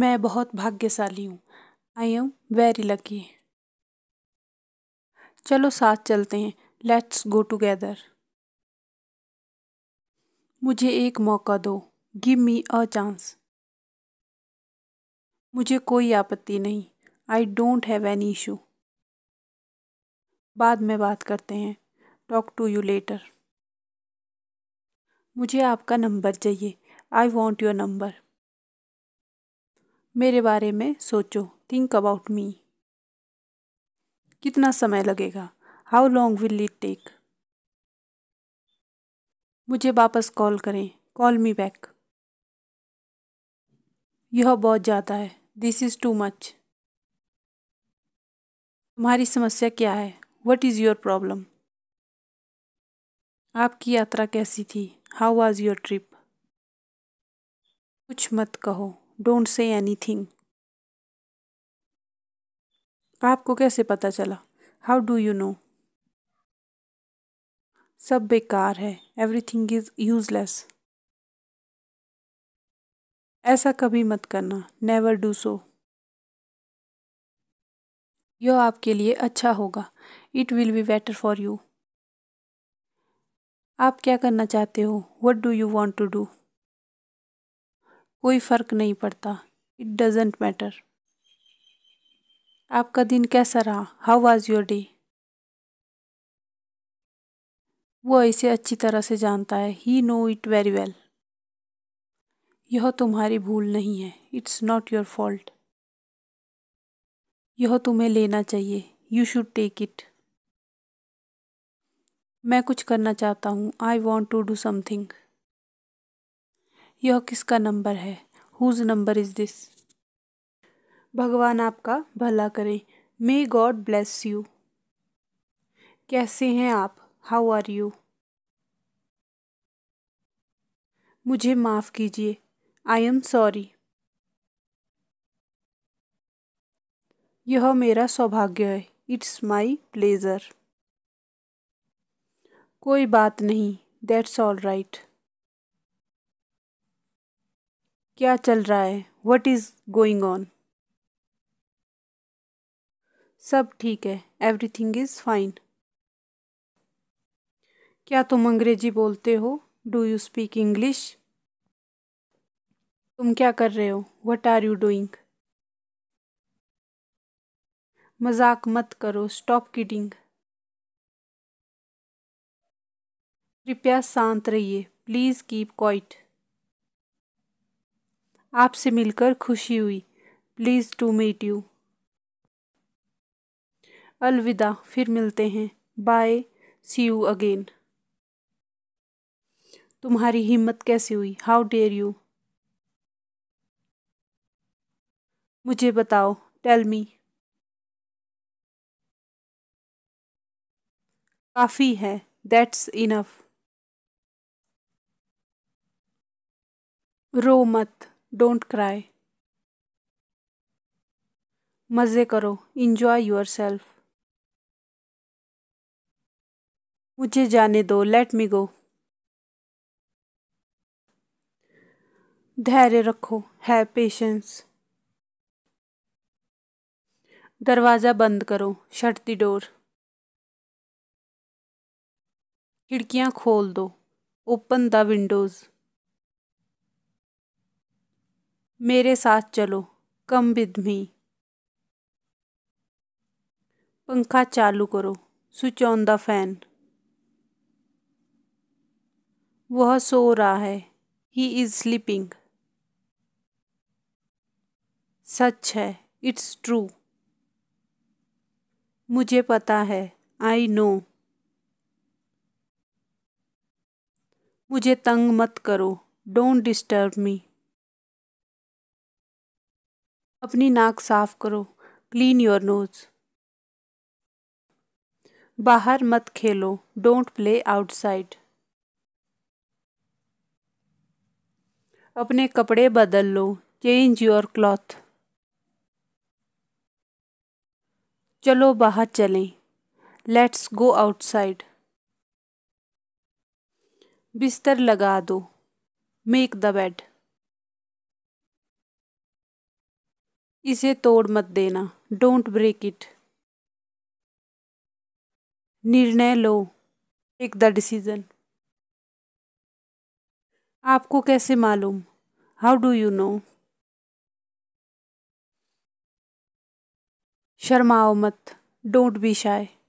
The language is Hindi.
मैं बहुत भाग्यशाली हूँ आई एम वेरी लकी चलो साथ चलते हैं लेट्स गो टुगेदर मुझे एक मौका दो गिव मी अ चांस मुझे कोई आपत्ति नहीं I don't have any issue बाद में बात करते हैं टॉक टू यू लेटर मुझे आपका नंबर चाहिए आई वॉन्ट योर नंबर मेरे बारे में सोचो थिंक अबाउट मी कितना समय लगेगा how long will it take मुझे वापस कॉल करें कॉल मी बैक यह बहुत ज़्यादा है दिस इज़ टू मच तुम्हारी समस्या क्या है वट इज़ योर प्रॉब्लम आपकी यात्रा कैसी थी हाउ वॉज़ योर ट्रिप कुछ मत कहो डोंट से एनी थिंग आपको कैसे पता चला हाउ डू यू नो सब बेकार है एवरी थिंग इज़ यूजलेस ऐसा कभी मत करना नेवर डू सो यो आपके लिए अच्छा होगा it will be better for you आप क्या करना चाहते हो what do you want to do कोई फ़र्क नहीं पड़ता इट डजेंट मैटर आपका दिन कैसा रहा हाउ वॉज़ योर डे वो इसे अच्छी तरह से जानता है he know it very well यह तुम्हारी भूल नहीं है इट्स नॉट योर फॉल्ट यह तुम्हें लेना चाहिए यू शुड टेक इट मैं कुछ करना चाहता हूँ I want to do something यह किसका नंबर है हुज नंबर इज़ दिस भगवान आपका भला करें मे गॉड ब्लेस यू कैसे हैं आप हाउ आर यू मुझे माफ़ कीजिए आई एम सॉरी यह मेरा सौभाग्य है इट्स माई प्लेज़र कोई बात नहीं दैट्स ऑल राइट क्या चल रहा है वट इज़ गोइंग ऑन सब ठीक है एवरी थिंग इज़ फाइन क्या तुम अंग्रेजी बोलते हो डू यू स्पीक इंग्लिश तुम क्या कर रहे हो वट आर यू डूइंग मजाक मत करो स्टॉप किडिंग कृपया शांत रहिए प्लीज़ कीप क्वाइट आपसे मिलकर खुशी हुई प्लीज़ टू मीट यू अलविदा फिर मिलते हैं बाय सी यू अगेन तुम्हारी हिम्मत कैसी हुई हाउ डेयर यू मुझे बताओ टेल मी काफ़ी है दैट्स इनफ रो मत डोंट क्राई मज़े करो इन्जॉय योर सेल्फ मुझे जाने दो लेट मी गो धैर्य रखो हैव पेशेंस दरवाज़ा बंद करो शट दी डोर खिड़कियाँ खोल दो ओपन द विंडोज़ मेरे साथ चलो कम विदमी पंखा चालू करो स्विच ऑन द फैन वह सो रहा है ही इज स्लीपिंग सच है इट्स ट्रू मुझे पता है आई नो मुझे तंग मत करो डोंट डिस्टर्ब मी अपनी नाक साफ करो क्लीन योर नोज बाहर मत खेलो डोंट प्ले आउटसाइड अपने कपड़े बदल लो चेंज योर क्लॉथ चलो बाहर चलें लेट्स गो आउटसाइड बिस्तर लगा दो मेक द बेड इसे तोड़ मत देना डोंट ब्रेक इट निर्णय लो टेक द डिसीज़न आपको कैसे मालूम हाउ डू यू नो शर्माओ मत डोंट बी शाय